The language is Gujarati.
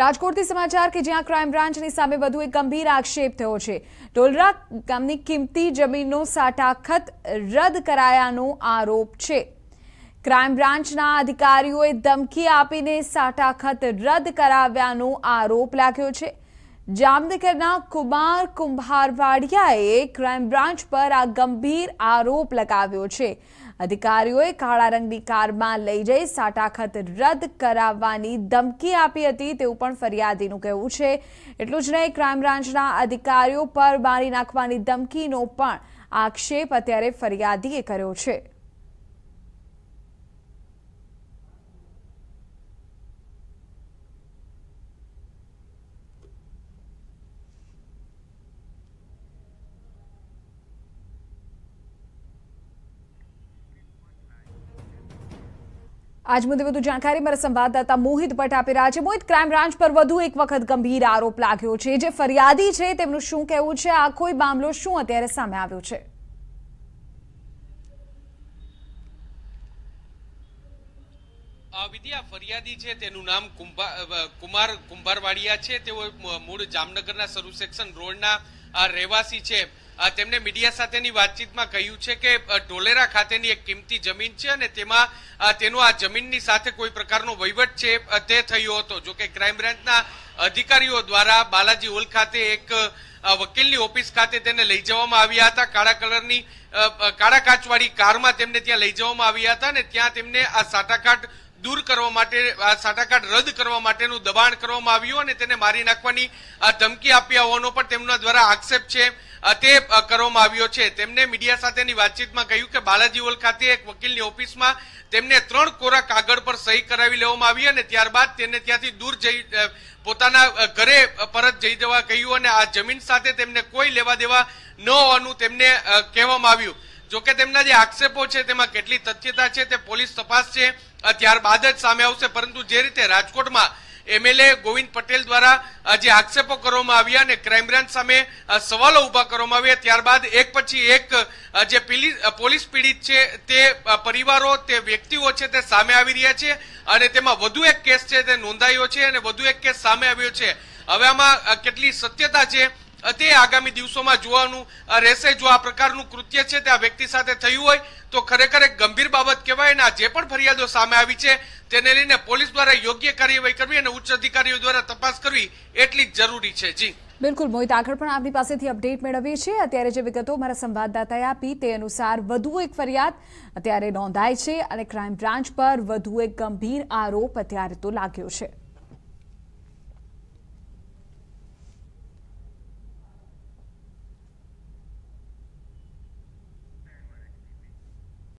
રાજકોટથી સમાચાર કે જ્યાં ક્રાઇમ બ્રાન્ચની સામે વધુ એક ગંભીર આક્ષેપ થયો છે ઢોલરા ગામની કિંમતી જમીનનો સાટાખત રદ કરાયાનો આરોપ છે ક્રાઇમ બ્રાન્ચના અધિકારીઓએ ધમકી આપીને સાટાખત રદ કરાવ્યાનો આરોપ લાગ્યો છે જામનગરના કુમાર કુંભારવાડિયાએ ક્રાઇમ બ્રાન્ચ પર આ ગંભીર આરોપ લગાવ્યો છે અધિકારીઓએ કાળા રંગની કારમાં લઈ જઈ સાટાખત રદ કરાવવાની ધમકી આપી હતી તેવું પણ ફરિયાદીનું કહેવું છે એટલું જ નહીં ક્રાઇમ બ્રાન્ચના અધિકારીઓ પર મારી નાખવાની ધમકીનો પણ આક્ષેપ અત્યારે ફરિયાદીએ કર્યો છે આજ મુદ્દે વધુ જાણકારી મારા સંવાદદાતા મોહિત ભટ્ટ આપી રહ્યા છે મોહિત ક્રાઇમ બ્રાન્ચ પર વધુ એક વખત ગંભીર આરોપ લાગ્યો છે જે ફરિયાદી છે તેમનું શું કહેવું છે આ કોઈ મામલો શું અત્યારે સામે આવ્યો છે વિદ્યા ફરિયાદી છે તેનું નામ કુમાર કુંભારવાડિયા છે તેઓ મૂળ જામનગરના સરુ સેક્શન રોડના રહેવાસી છે તેમણે મીડિયા સાથેની વાતચીતમાં કહ્યું છે કે ઢોલેરા ખાતેની એક કિંમતી જમીન છે અને તેમાં તેનો આ જમીનની સાથે કોઈ પ્રકારનો વહીવટ છે તે થયો હતો જો કે ક્રાઇમ બ્રાન્ચના અધિકારીઓ દ્વારા બાલાજી હોલ ખાતે એક વકીલની ઓફિસ ખાતે તેને લઈ જવામાં આવ્યા હતા કાળા કલરની કાળા કાચવાળી કારમાં તેમને ત્યાં લઈ જવામાં આવ્યા હતા અને ત્યાં તેમને આ સાટાકાટ દૂર કરવા માટે સાટાકાટ રદ કરવા માટેનું દબાણ કરવામાં આવ્યું અને તેને મારી નાખવાની ધમકી આપ્યા હોવાનો પણ તેમના દ્વારા આક્ષેપ છે તે કરવામાં આવ્યો છે તેમને મીડિયા સાથેની વાતચીતમાં કહ્યું કે બાલાજી હોલ ખાતે એક વકીલની ઓફિસમાં તેમને ત્રણ કોરા કાગળ પર સહી કરાવી લેવામાં આવી અને ત્યારબાદ તેને ત્યાંથી દૂર જઈ પોતાના ઘરે પરત જઈ જવા કહ્યું અને આ જમીન સાથે તેમને કોઈ લેવા દેવા ન હોવાનું તેમને કહેવામાં આવ્યું જોકે તેમના જે આક્ષેપો છે તેમાં કેટલી તથ્યતા છે તે પોલીસ તપાસ છે ત્યારબાદ જ સામે આવશે પરંતુ જે રીતે રાજકોટમાં એમએલએ ગોવિંદ પટેલ દ્વારા જે આક્ષેપો કરવામાં આવ્યા અને ક્રાઇમ બ્રાન્ચ સામે સવાલો ઉભા કરવામાં આવ્યા ત્યારબાદ એક પછી એક જે પોલીસ પીડિત છે તે પરિવારો તે વ્યક્તિઓ છે તે સામે આવી રહ્યા છે અને તેમાં વધુ એક કેસ છે તે નોંધાયો છે અને વધુ એક કેસ સામે આવ્યો છે હવે આમાં કેટલી સત્યતા છે તે આગામી દિવસોમાં જોવાનું રહેશે જો આ પ્રકારનું કૃત્ય છે તે આ વ્યક્તિ સાથે થયું હોય તો ખરેખર એક ગંભીર બાબત કહેવાય અને આ જે પણ ફરિયાદો સામે આવી છે તેને લઈને પોલીસ દ્વારા યોગ્ય કાર્યવાહી કરવી અને ઉચ્ચ અધિકારીઓ દ્વારા તપાસ કરવી એટલી જ જરૂરી છે જી બિલકુલ મોહિત આગળ પણ આપની પાસેથી અપડેટ મેળવીએ છીએ અત્યારે જે વિગતો મારા સંવાદદાતાએ આપી તે અનુસાર વધુ એક ફરિયાદ અત્યારે નોંધાય છે અને ક્રાઇમ બ્રાન્ચ પર વધુ એક ગંભીર આરોપ અત્યારે તો લાગ્યો છે